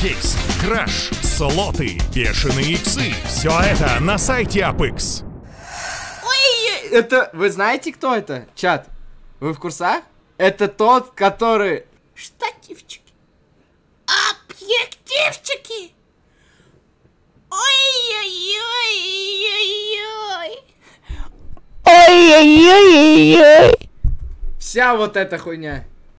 кейс, краш, слоты, бешеные иксы. Все это на сайте Апекс. Ой, это... Вы знаете, кто это? Чат, вы в курсах? Это тот, который... Штативчики. Объективчики. Ой-ой-ой-ой-ой. Ой-ой-ой-ой-ой. Вся вот эта хуйня.